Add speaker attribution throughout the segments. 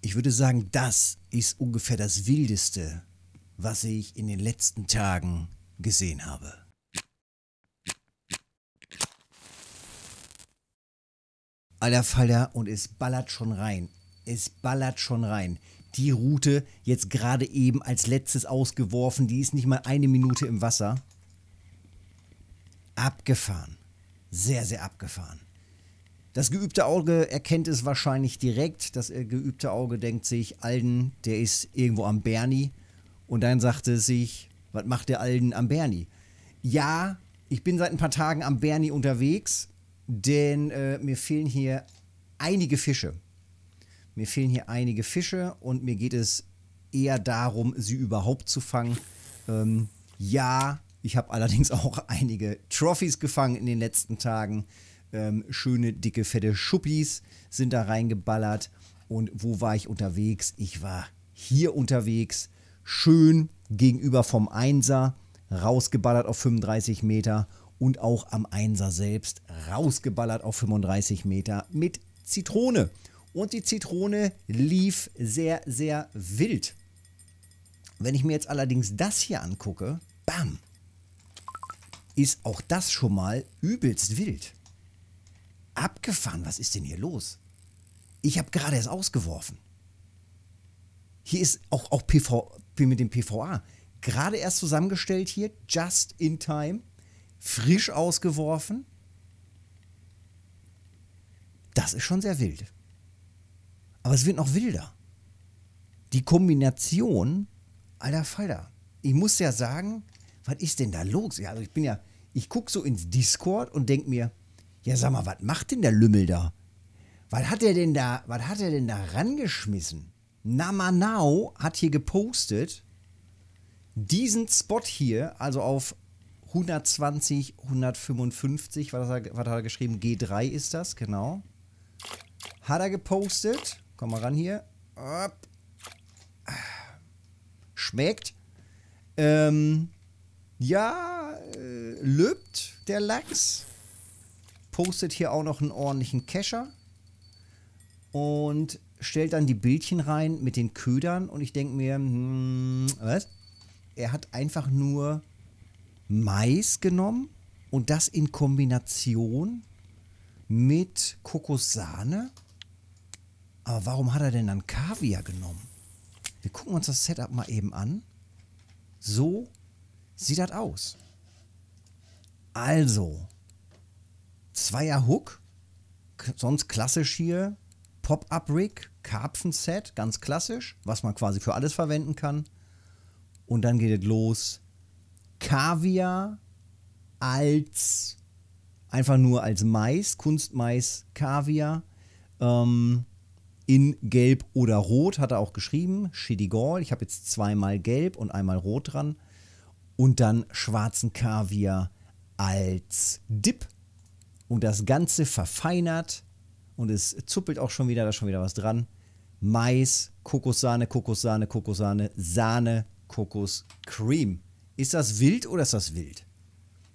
Speaker 1: Ich würde sagen, das ist ungefähr das Wildeste, was ich in den letzten Tagen gesehen habe. Alter Faller und es ballert schon rein. Es ballert schon rein. Die Route jetzt gerade eben als letztes ausgeworfen, die ist nicht mal eine Minute im Wasser. Abgefahren. Sehr, sehr abgefahren. Das geübte Auge erkennt es wahrscheinlich direkt. Das äh, geübte Auge denkt sich, Alden, der ist irgendwo am Bernie. Und dann sagt es sich, was macht der Alden am Bernie? Ja, ich bin seit ein paar Tagen am Bernie unterwegs, denn äh, mir fehlen hier einige Fische. Mir fehlen hier einige Fische und mir geht es eher darum, sie überhaupt zu fangen. Ähm, ja, ich habe allerdings auch einige Trophies gefangen in den letzten Tagen. Ähm, schöne, dicke, fette Schuppis sind da reingeballert. Und wo war ich unterwegs? Ich war hier unterwegs, schön gegenüber vom Einser, rausgeballert auf 35 Meter und auch am Einser selbst rausgeballert auf 35 Meter mit Zitrone. Und die Zitrone lief sehr, sehr wild. Wenn ich mir jetzt allerdings das hier angucke, bam, ist auch das schon mal übelst wild. Abgefahren, was ist denn hier los? Ich habe gerade erst ausgeworfen. Hier ist auch, auch PV, mit dem PVA gerade erst zusammengestellt hier, just in time, frisch ausgeworfen. Das ist schon sehr wild. Aber es wird noch wilder. Die Kombination, alter Falter. Ich muss ja sagen, was ist denn da los? Ja, also ich bin ja, ich gucke so ins Discord und denke mir, ja, sag mal, was macht denn der Lümmel da? Was hat er denn da, was hat er denn da rangeschmissen? Namanau hat hier gepostet, diesen Spot hier, also auf 120, 155, was hat, er, was hat er geschrieben? G3 ist das, genau. Hat er gepostet. Komm mal ran hier. Schmeckt. Ähm, ja, äh, lübt der Lachs postet hier auch noch einen ordentlichen Kescher und stellt dann die Bildchen rein mit den Ködern und ich denke mir, hm, was? Er hat einfach nur Mais genommen und das in Kombination mit Kokosahne. Aber warum hat er denn dann Kaviar genommen? Wir gucken uns das Setup mal eben an. So sieht das aus. Also, Zweier-Hook, sonst klassisch hier. Pop-Up-Rig, Karpfenset, ganz klassisch, was man quasi für alles verwenden kann. Und dann geht es los. Kaviar als einfach nur als Mais, Kunstmais, Kaviar. Ähm, in Gelb oder Rot hat er auch geschrieben. Chidigol. Ich habe jetzt zweimal Gelb und einmal Rot dran. Und dann schwarzen Kaviar als Dip und das Ganze verfeinert und es zuppelt auch schon wieder, da ist schon wieder was dran. Mais, Kokossahne, Kokossahne, Kokossahne, Sahne, Kokoscream. Ist das wild oder ist das wild?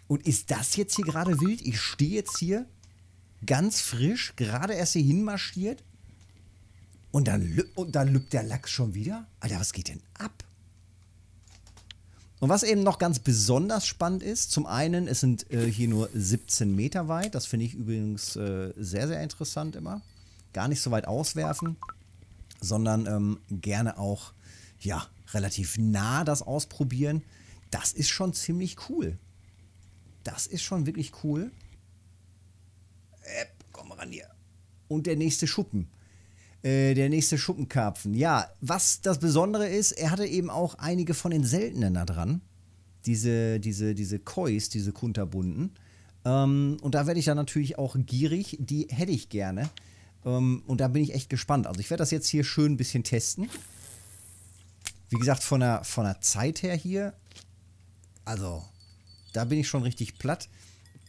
Speaker 1: Und ist das jetzt hier gerade wild? Ich stehe jetzt hier ganz frisch, gerade erst hier hinmarschiert und dann, und dann lübt der Lachs schon wieder? Alter, was geht denn ab? Und was eben noch ganz besonders spannend ist, zum einen, es sind äh, hier nur 17 Meter weit. Das finde ich übrigens äh, sehr, sehr interessant immer. Gar nicht so weit auswerfen, sondern ähm, gerne auch, ja, relativ nah das ausprobieren. Das ist schon ziemlich cool. Das ist schon wirklich cool. Äh, komm ran hier. Und der nächste Schuppen. Äh, der nächste Schuppenkarpfen. Ja, was das Besondere ist, er hatte eben auch einige von den seltenen da dran. Diese, diese, diese Kois, diese kunterbunden. Ähm, und da werde ich dann natürlich auch gierig. Die hätte ich gerne. Ähm, und da bin ich echt gespannt. Also ich werde das jetzt hier schön ein bisschen testen. Wie gesagt, von der, von der Zeit her hier, also da bin ich schon richtig platt.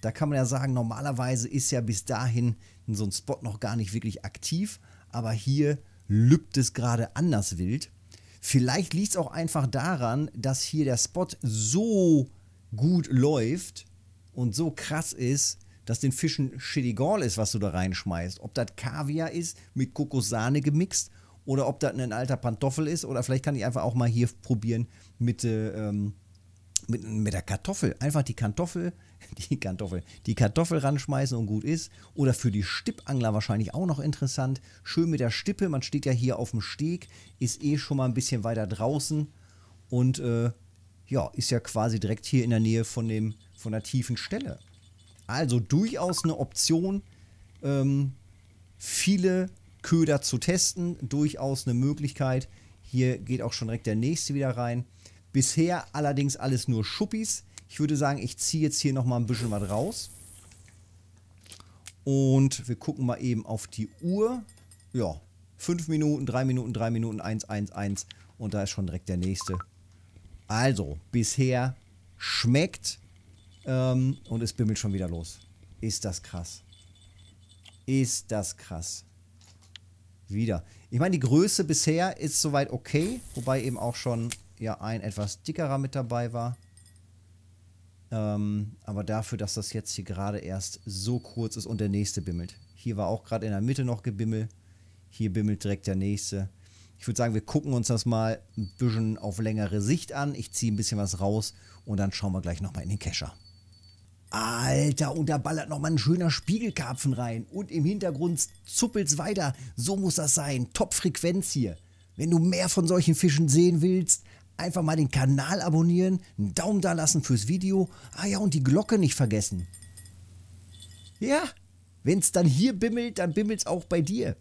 Speaker 1: Da kann man ja sagen, normalerweise ist ja bis dahin so ein Spot noch gar nicht wirklich aktiv aber hier lübt es gerade anders wild. Vielleicht liegt es auch einfach daran, dass hier der Spot so gut läuft und so krass ist, dass den Fischen Schädigall ist, was du da reinschmeißt. Ob das Kaviar ist, mit Kokosahne gemixt oder ob das ein alter Pantoffel ist oder vielleicht kann ich einfach auch mal hier probieren mit, ähm, mit, mit der Kartoffel, einfach die Kartoffel, die Kartoffel, die Kartoffel ranschmeißen und gut ist. Oder für die Stippangler wahrscheinlich auch noch interessant. Schön mit der Stippe, man steht ja hier auf dem Steg, ist eh schon mal ein bisschen weiter draußen und äh, ja, ist ja quasi direkt hier in der Nähe von, dem, von der tiefen Stelle. Also durchaus eine Option, ähm, viele Köder zu testen, durchaus eine Möglichkeit. Hier geht auch schon direkt der nächste wieder rein. Bisher allerdings alles nur Schuppis. Ich würde sagen, ich ziehe jetzt hier nochmal ein bisschen was raus. Und wir gucken mal eben auf die Uhr. Ja, 5 Minuten, 3 Minuten, 3 Minuten, 1, 1, 1. Und da ist schon direkt der nächste. Also, bisher schmeckt. Ähm, und es bimmelt schon wieder los. Ist das krass. Ist das krass. Wieder. Ich meine, die Größe bisher ist soweit okay. Wobei eben auch schon ja ein etwas dickerer mit dabei war. Ähm, aber dafür, dass das jetzt hier gerade erst so kurz ist und der nächste bimmelt. Hier war auch gerade in der Mitte noch gebimmel. Hier bimmelt direkt der nächste. Ich würde sagen, wir gucken uns das mal ein bisschen auf längere Sicht an. Ich ziehe ein bisschen was raus und dann schauen wir gleich nochmal in den Kescher. Alter, und da ballert nochmal ein schöner Spiegelkarpfen rein. Und im Hintergrund zuppelt es weiter. So muss das sein. Top-Frequenz hier. Wenn du mehr von solchen Fischen sehen willst, Einfach mal den Kanal abonnieren, einen Daumen da lassen fürs Video. Ah ja, und die Glocke nicht vergessen. Ja, wenn es dann hier bimmelt, dann bimmelt es auch bei dir.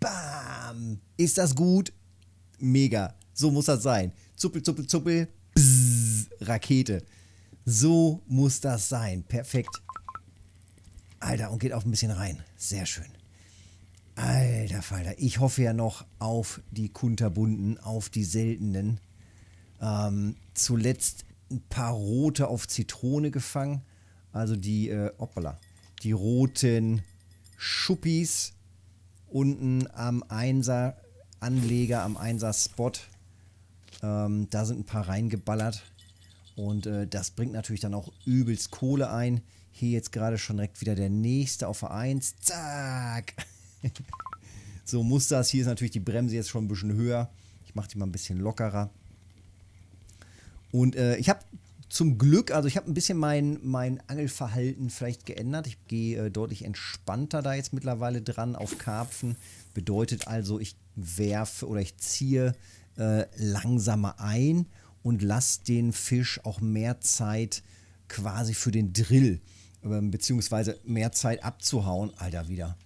Speaker 1: Bam! Ist das gut? Mega. So muss das sein. Zuppel, zuppel, zuppel. Bzzz, Rakete. So muss das sein. Perfekt. Alter, und geht auch ein bisschen rein. Sehr schön. Alter Falter, ich hoffe ja noch auf die kunterbunden, auf die seltenen. Ähm, zuletzt ein paar rote auf Zitrone gefangen. Also die, äh, hoppala, die roten Schuppis unten am Einser Anleger, am Einser Spot. Ähm, da sind ein paar reingeballert. Und äh, das bringt natürlich dann auch übelst Kohle ein. Hier jetzt gerade schon direkt wieder der nächste auf der 1. Zack! so muss das. Hier ist natürlich die Bremse jetzt schon ein bisschen höher. Ich mache die mal ein bisschen lockerer. Und äh, ich habe zum Glück, also ich habe ein bisschen mein, mein Angelverhalten vielleicht geändert. Ich gehe äh, deutlich entspannter da jetzt mittlerweile dran auf Karpfen. Bedeutet also, ich werfe oder ich ziehe äh, langsamer ein und lasse den Fisch auch mehr Zeit quasi für den Drill, äh, beziehungsweise mehr Zeit abzuhauen. Alter, wieder.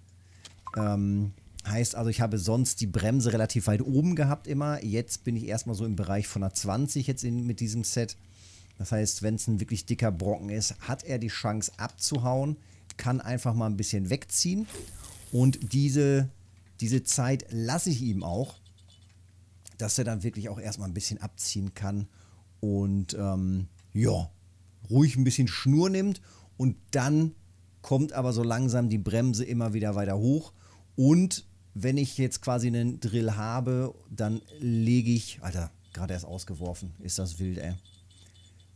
Speaker 1: Ähm, Heißt also, ich habe sonst die Bremse relativ weit oben gehabt immer. Jetzt bin ich erstmal so im Bereich von einer 20 jetzt in, mit diesem Set. Das heißt, wenn es ein wirklich dicker Brocken ist, hat er die Chance abzuhauen, kann einfach mal ein bisschen wegziehen. Und diese, diese Zeit lasse ich ihm auch, dass er dann wirklich auch erstmal ein bisschen abziehen kann und ähm, ja, ruhig ein bisschen Schnur nimmt. Und dann kommt aber so langsam die Bremse immer wieder weiter hoch. Und wenn ich jetzt quasi einen Drill habe, dann lege ich, Alter, gerade erst ausgeworfen, ist das wild, ey.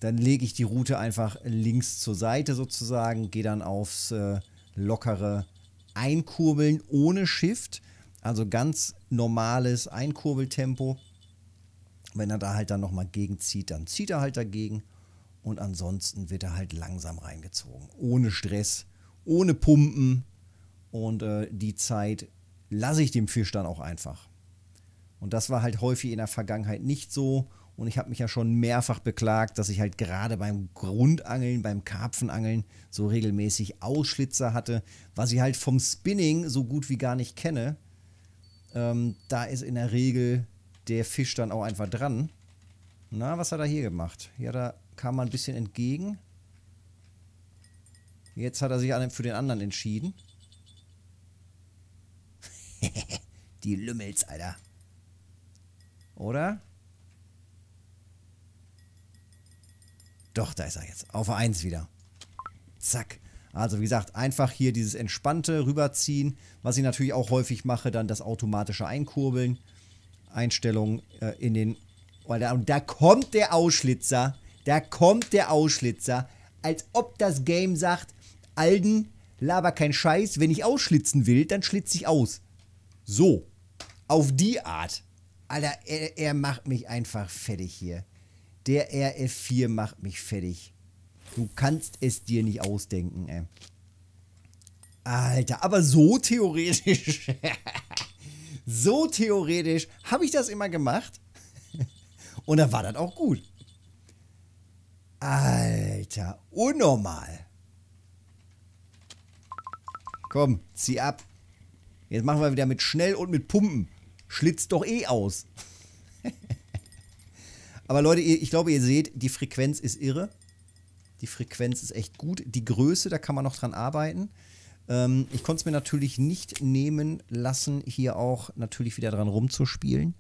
Speaker 1: Dann lege ich die Route einfach links zur Seite sozusagen, gehe dann aufs äh, lockere Einkurbeln ohne Shift, also ganz normales Einkurbeltempo. Wenn er da halt dann nochmal gegenzieht, dann zieht er halt dagegen und ansonsten wird er halt langsam reingezogen, ohne Stress, ohne Pumpen und äh, die Zeit lasse ich dem Fisch dann auch einfach. Und das war halt häufig in der Vergangenheit nicht so. Und ich habe mich ja schon mehrfach beklagt, dass ich halt gerade beim Grundangeln, beim Karpfenangeln so regelmäßig Ausschlitzer hatte, was ich halt vom Spinning so gut wie gar nicht kenne. Ähm, da ist in der Regel der Fisch dann auch einfach dran. Na, was hat er hier gemacht? Ja, da kam man ein bisschen entgegen. Jetzt hat er sich für den anderen entschieden. die Lümmels, Alter. Oder? Doch, da ist er jetzt. Auf 1 wieder. Zack. Also wie gesagt, einfach hier dieses entspannte rüberziehen, was ich natürlich auch häufig mache, dann das automatische Einkurbeln, Einstellungen äh, in den... Oh, da, und da kommt der Ausschlitzer, da kommt der Ausschlitzer, als ob das Game sagt, Alden, laber kein Scheiß, wenn ich ausschlitzen will, dann schlitze ich aus. So, auf die Art. Alter, er, er macht mich einfach fertig hier. Der RF4 macht mich fertig. Du kannst es dir nicht ausdenken, ey. Alter, aber so theoretisch. so theoretisch habe ich das immer gemacht. Und da war das auch gut. Alter, unnormal. Komm, zieh ab. Jetzt machen wir wieder mit schnell und mit Pumpen. Schlitzt doch eh aus. Aber Leute, ich glaube, ihr seht, die Frequenz ist irre. Die Frequenz ist echt gut. Die Größe, da kann man noch dran arbeiten. Ähm, ich konnte es mir natürlich nicht nehmen lassen, hier auch natürlich wieder dran rumzuspielen.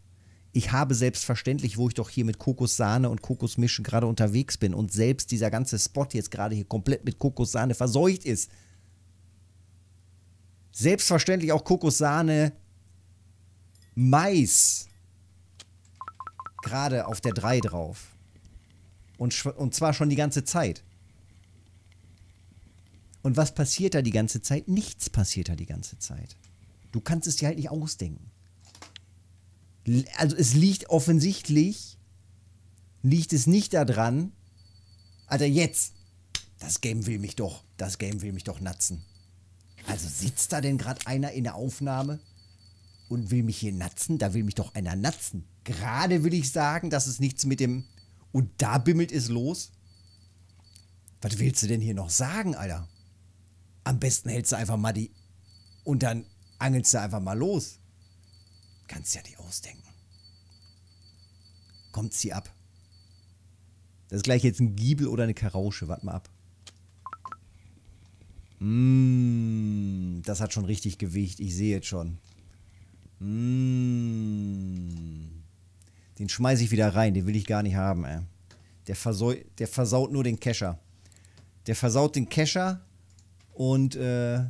Speaker 1: Ich habe selbstverständlich, wo ich doch hier mit Kokos-Sahne und Kokosmisch gerade unterwegs bin und selbst dieser ganze Spot jetzt gerade hier komplett mit Kokos-Sahne verseucht ist, Selbstverständlich auch Kokosahne. Mais. Gerade auf der 3 drauf. Und, und zwar schon die ganze Zeit. Und was passiert da die ganze Zeit? Nichts passiert da die ganze Zeit. Du kannst es dir halt nicht ausdenken. Also es liegt offensichtlich, liegt es nicht daran, Alter, jetzt, das Game will mich doch, das Game will mich doch natzen. Also sitzt da denn gerade einer in der Aufnahme und will mich hier natzen? Da will mich doch einer natzen. Gerade will ich sagen, dass es nichts mit dem... Und da bimmelt es los? Was willst du denn hier noch sagen, Alter? Am besten hältst du einfach mal die... Und dann angelst du einfach mal los. Kannst ja nicht ausdenken. Kommt sie ab. Das ist gleich jetzt ein Giebel oder eine Karausche. Warte mal ab. Mmh, das hat schon richtig Gewicht. Ich sehe jetzt schon. Mmh. Den schmeiße ich wieder rein. Den will ich gar nicht haben, ey. Der, versau der versaut nur den Kescher. Der versaut den Kescher und, äh,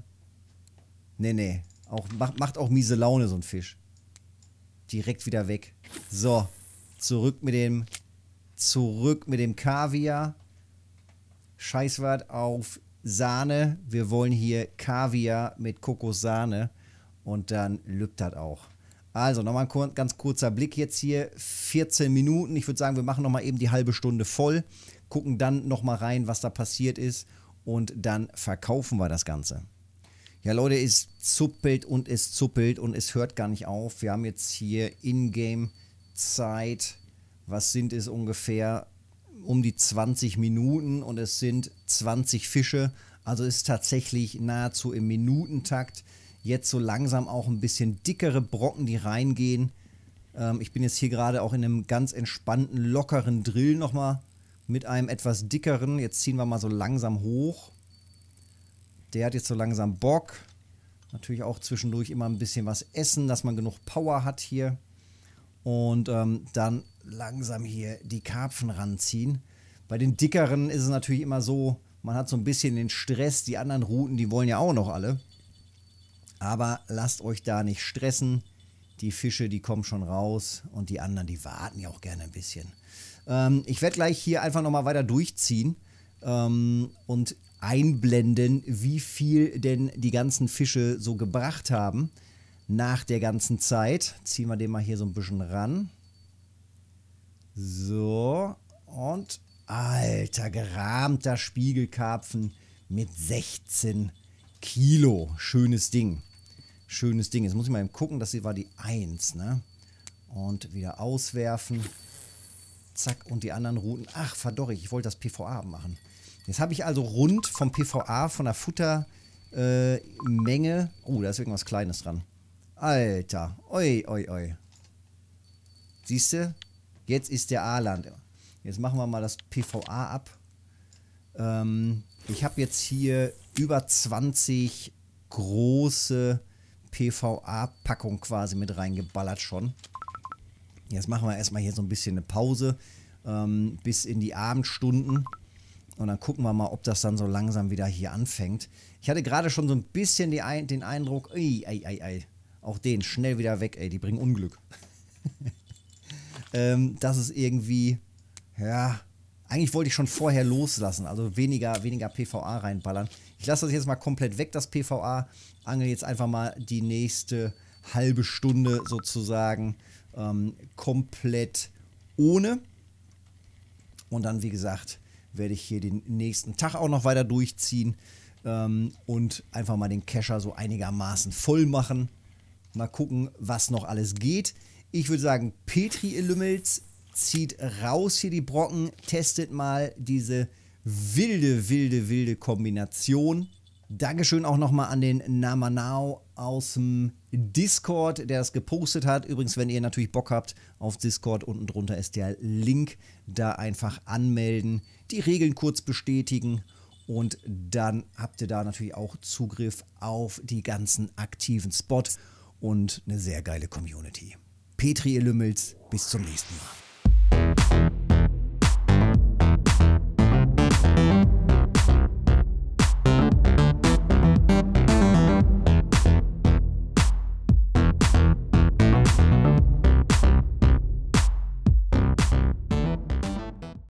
Speaker 1: nee, nee. Auch, macht, macht auch miese Laune, so ein Fisch. Direkt wieder weg. So, zurück mit dem, zurück mit dem Kaviar. Scheißwart auf Sahne, wir wollen hier Kaviar mit Kokosahne und dann lübt das auch. Also nochmal ein ganz kurzer Blick jetzt hier, 14 Minuten. Ich würde sagen, wir machen nochmal eben die halbe Stunde voll, gucken dann nochmal rein, was da passiert ist und dann verkaufen wir das Ganze. Ja, Leute, es zuppelt und es zuppelt und es hört gar nicht auf. Wir haben jetzt hier Ingame-Zeit. Was sind es ungefähr? um die 20 Minuten und es sind 20 Fische. Also ist tatsächlich nahezu im Minutentakt jetzt so langsam auch ein bisschen dickere Brocken, die reingehen. Ähm, ich bin jetzt hier gerade auch in einem ganz entspannten, lockeren Drill nochmal mit einem etwas dickeren. Jetzt ziehen wir mal so langsam hoch. Der hat jetzt so langsam Bock. Natürlich auch zwischendurch immer ein bisschen was essen, dass man genug Power hat hier und ähm, dann langsam hier die Karpfen ranziehen. Bei den dickeren ist es natürlich immer so, man hat so ein bisschen den Stress, die anderen Routen, die wollen ja auch noch alle. Aber lasst euch da nicht stressen. Die Fische, die kommen schon raus und die anderen, die warten ja auch gerne ein bisschen. Ähm, ich werde gleich hier einfach nochmal weiter durchziehen ähm, und einblenden, wie viel denn die ganzen Fische so gebracht haben nach der ganzen Zeit. Ziehen wir den mal hier so ein bisschen ran. So. Und alter, gerahmter Spiegelkarpfen mit 16 Kilo. Schönes Ding. Schönes Ding. Jetzt muss ich mal eben gucken, das hier war die 1, ne? Und wieder auswerfen. Zack, und die anderen Routen. Ach, verdorrig, ich wollte das PVA machen. Jetzt habe ich also rund vom PVA, von der Futtermenge. Äh, oh, da ist irgendwas Kleines dran. Alter. Oi, oi, oi. Siehst du? Jetzt ist der A-Land. Jetzt machen wir mal das PVA ab. Ähm, ich habe jetzt hier über 20 große PVA-Packung quasi mit reingeballert schon. Jetzt machen wir erstmal hier so ein bisschen eine Pause ähm, bis in die Abendstunden. Und dann gucken wir mal, ob das dann so langsam wieder hier anfängt. Ich hatte gerade schon so ein bisschen ein den Eindruck, ei, ei, ei, ei, auch den schnell wieder weg, ey. Die bringen Unglück. ähm, das ist irgendwie, ja, eigentlich wollte ich schon vorher loslassen, also weniger, weniger PVA reinballern. Ich lasse das jetzt mal komplett weg, das PVA. Angel jetzt einfach mal die nächste halbe Stunde sozusagen ähm, komplett ohne. Und dann, wie gesagt, werde ich hier den nächsten Tag auch noch weiter durchziehen ähm, und einfach mal den Kescher so einigermaßen voll machen. Mal gucken, was noch alles geht. Ich würde sagen, Petri Illümmels zieht raus hier die Brocken, testet mal diese wilde, wilde, wilde Kombination. Dankeschön auch nochmal an den Namanao aus dem Discord, der das gepostet hat. Übrigens, wenn ihr natürlich Bock habt auf Discord, unten drunter ist der Link. Da einfach anmelden, die Regeln kurz bestätigen und dann habt ihr da natürlich auch Zugriff auf die ganzen aktiven Spots und eine sehr geile Community. Petri Lümmels, bis zum nächsten Mal.